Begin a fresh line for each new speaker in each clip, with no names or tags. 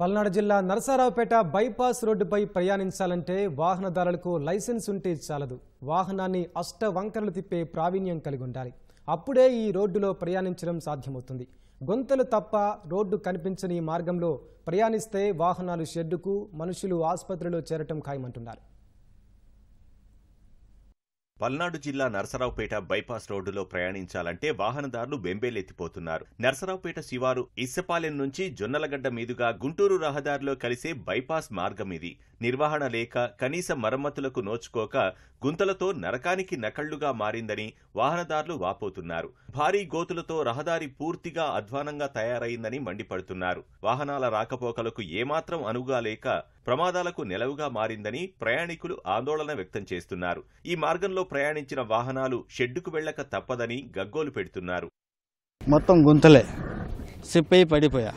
పల్నాడు జిల్లా నరసారావుపేట బైపాస్ రోడ్డుపై ప్రయాణించాలంటే వాహనదారులకు లైసెన్స్ ఉంటే చాలదు వాహనాన్ని అష్ట వంకరలు తిప్పే ప్రావీణ్యం కలిగి ఉండాలి అప్పుడే ఈ రోడ్డులో ప్రయాణించడం సాధ్యమవుతుంది గొంతలు తప్ప రోడ్డు కనిపించని మార్గంలో ప్రయాణిస్తే వాహనాలు షెడ్డుకు మనుషులు ఆసుపత్రిలో చేరటం ఖాయమంటున్నారు పల్నాడు జిల్లా నరసరావుపేట బైపాస్ రోడ్డులో ప్రయాణించాలంటే వాహనదారులు బెంబేలెత్తిపోతున్నారు నరసరావుపేట శివారు ఇస్సపాలెం నుంచి జొన్నలగడ్డ మీదుగా గుంటూరు రహదారిలో కలిసే బైపాస్ మార్గం ఇది నిర్వహణ లేక కనీస మరమ్మతులకు నోచుకోక గుంతలతో నరకానికి నకళ్లుగా మారిందని వాహనదారులు వాపోతున్నారు భారీ గోతులతో రహదారి పూర్తిగా అధ్వానంగా తయారైందని మండిపడుతున్నారు వాహనాల రాకపోకలకు ఏమాత్రం అనువుగా లేక ప్రమాదాలకు నిలవుగా మారిందని ప్రయాణికులు ఆందోళన వ్యక్తం చేస్తున్నారు ఈ మార్గంలో ప్రయాణించిన వాహనాలు షెడ్డుకు వెళ్లక తప్పదని గగ్గోలు పెడుతున్నారు మొత్తం గుంతలే సిప్పయి పడిపోయా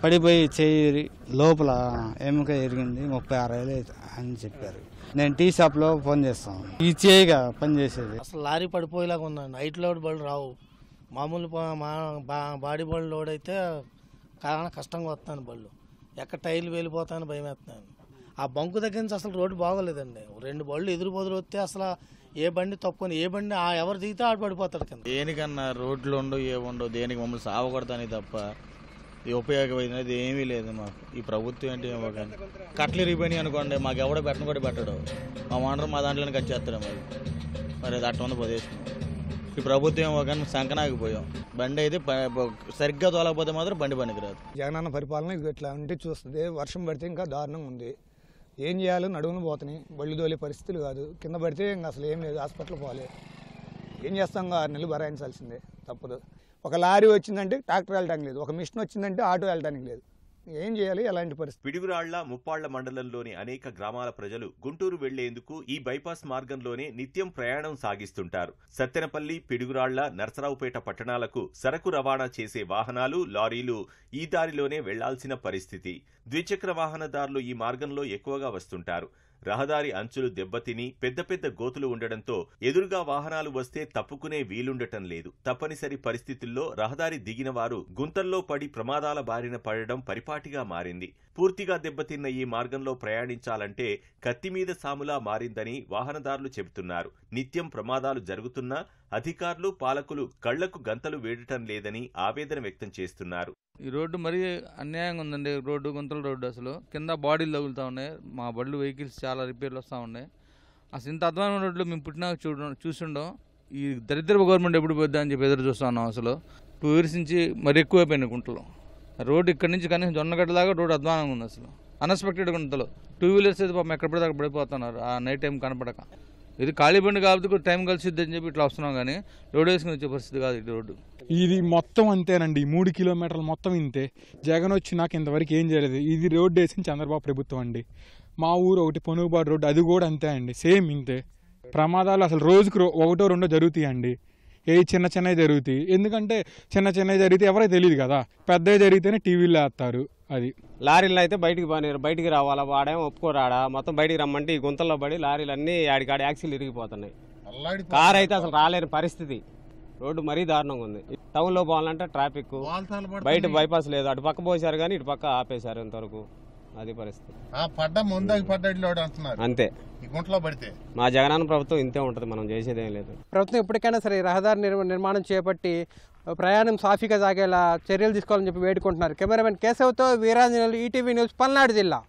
పడిపోయి చేయి లోపల ఎముక ఎరిగింది ముప్పై ఆరు వేలు అని చెప్పారు నేను టీ షాప్ లో ఫోన్ చేస్తాను ఈ చేయిగా పని చేసేది అసలు లారీ పడిపోయేలాగా ఉందండి నైట్ లోడ్ బళ్ళు రావు మామూలు బాడీ బళ్ళు లోడ్ అయితే కష్టంగా వస్తాను బళ్ళు ఎక్కడ టైర్లు వెళ్ళిపోతానని భయం ఆ బంకు దగ్గర నుంచి అసలు రోడ్డు బాగోలేదండి రెండు బళ్ళు ఎదురు బదులు వస్తే అసలు ఏ బండి తప్పుకొని ఏ బండి ఆ ఎవరు దిగితే ఆడు పడిపోతాడు కింద దేనికన్నా రోడ్లు ఉండవు ఏముండవు దేనికి మమ్మల్ని సావకూడదని తప్ప ఉపయోగమైనది ఏమీ లేదు మాకు ఈ ప్రభుత్వం ఏంటి ఏమో కానీ కట్లు ఇరిగిపోయినాయి అనుకోండి మాకు ఎవడో పెట్టను కూడా పెట్టడు మా ఓనర్ మా దాంట్లోనే కట్ చేస్తాడు మరి మరి అది అట్ట ఉంది ప్రదేశం ఈ ప్రభుత్వం ఒక శంకనాగిపోయాం బండి అయితే సరిగ్గా తోలకపోతే మాత్రం బండి పనికిరాదు జగనన్న పరిపాలన ఇట్లా ఉంటే చూస్తుంది వర్షం పడితే ఇంకా దారుణంగా ఉంది ఏం చేయాలో నడుములు పోతున్నాయి బళ్ళు తోలే పరిస్థితులు కాదు కింద పడితే ఇంకా అసలు ఏం లేదు హాస్పిటల్ పోవాలి ఏం చేస్తాం ఆరు నెలలు భరాయించాల్సిందే తప్పదు ఒక లారీ వచ్చిందంటే ట్రాక్టర్ వెళ్ళడానికి లేదు ఒక మిషన్ వచ్చిందంటే ఆటో వెళ్ళడానికి లేదు ఏం చేయాలి ఎలాంటి పరిస్థితి పిడివిరాళ్ల ముప్పాళ్ల మండలంలోని అనేక గ్రామాల ప్రజలు గుంటూరు వెళ్లేందుకు ఈ బైపాస్ మార్గంలోనే నిత్యం ప్రయాణం సాగిస్తుంటారు సత్తెనపల్లి పిడుగురాళ్ల నర్సరావుపేట పట్టణాలకు సరకు రవాణా చేసే వాహనాలు లారీలు ఈ దారిలోనే వెళ్లాల్సిన పరిస్థితి ద్విచక్ర వాహనదారులు ఈ మార్గంలో ఎక్కువగా వస్తుంటారు రహదారి అంచులు దెబ్బతిని పెద్ద పెద్ద గోతులు ఉండడంతో ఎదురుగా వాహనాలు వస్తే తప్పుకునే వీలుండటం లేదు తప్పనిసరి పరిస్థితుల్లో రహదారి దిగిన వారు గుంతల్లో పడి ప్రమాదాల బారిన పడడం పరిపాటిగా మారింది పూర్తిగా దెబ్బతిన్న ఈ మార్గంలో ప్రయాణించాలంటే కత్తిమీద సాములా మారిందని వాహనదారులు చెబుతున్నారు నిత్యం ప్రమాదాలు జరుగుతున్నా అధికారులు పాలకులు కళ్లకు గంతలు వేడటం లేదని ఆవేదన వ్యక్తం చేస్తున్నారు ఈ రోడ్డు మరీ అన్యాయంగా ఉందండి రోడ్డు గుంతల రోడ్డు అసలు కింద బాడీలు తగులుతూ ఉన్నాయి మా బళ్ళు వెహికల్స్ చాలా రిపేర్లు వస్తూ ఉన్నాయి అసలు ఇంత అద్వాన రోడ్లు మేము పుట్టిన చూడ చూసిండం ఈ దరిద్ర గవర్నమెంట్ ఎప్పుడు పోద్దా అని చెప్పి ఎదురు చూస్తున్నాం ఉన్నాం అసలు టూ ఇయర్స్ నుంచి మరి ఎక్కువైపోయినాయి గుంటలు రోడ్డు ఇక్కడ నుంచి కనీసం జొన్నగడ్డ దాకా రోడ్డు అద్వానంగా ఉంది అసలు అన్ఎక్స్పెక్టెడ్ గుంటలు టూ వీలర్స్ అయితే పాపం ఎక్కడ పడితే అక్కడ పడిపోతున్నారు ఆ నైట్ టైం కనపడక ఇది ఖాళీ బండి కాబట్టి టైం కలిసిద్దని చెప్పి ఇట్లా వస్తున్నాం కానీ రోడ్డు వేసుకుని వచ్చే పరిస్థితి కాదు ఇటు రోడ్డు ఇది మొత్తం అంతేనండి మూడు కిలోమీటర్లు మొత్తం ఇంతే జగన్ వచ్చి నాకు ఇంతవరకు ఏం చేయలేదు ఇది రోడ్డు వేసింది చంద్రబాబు ప్రభుత్వం అండి మా ఊరు ఒకటి పొనుగుబాటు రోడ్డు అది కూడా అంతే అండి సేమ్ ఇంతే ప్రమాదాలు అసలు రోజుకు ఒకటో రెండో జరుగుతాయి అండి ఏ చిన్న చిన్నవి జరుగుతాయి ఎందుకంటే చిన్న చిన్నవి జరిగితే ఎవరో తెలియదు కదా పెద్దవి జరిగితేనే టీవీలో వేస్తారు అది లారీలు అయితే బయటికి బయటికి రావాలా వాడే ఒప్పుకోరాడా మొత్తం బయటికి రమ్మంటే ఈ గుంతల్లో పడి లారీలు అన్నీ ఆడికాడి యాక్సిల్ ఇరిగిపోతున్నాయి కార్ అయితే అసలు రాలేని పరిస్థితి రోడ్డు మరీ దారుణంగా ఉంది టౌన్లో పోవాలంటే ట్రాఫిక్ బయట బైపాస్ లేదు అటు పక్క పోసారు కానీ ఇటు పక్క ఆపేశారు ఇంతవరకు అది పరిస్థితి అంతే మా జగనాన్న ప్రభుత్వం ఇంతే ఉంటుంది మనం చేసేదేం లేదు ప్రభుత్వం ఎప్పటికైనా సరే రహదారి నిర్మాణం చేపట్టి ప్రయాణం సాఫీగా సాగేలా చర్యలు తీసుకోవాలని చెప్పి వేడుకుంటున్నారు కెమెరామెన్ కేశవ్తో వీరాంజనేలు ఈటీవీ న్యూస్ పల్నాడు జిల్లా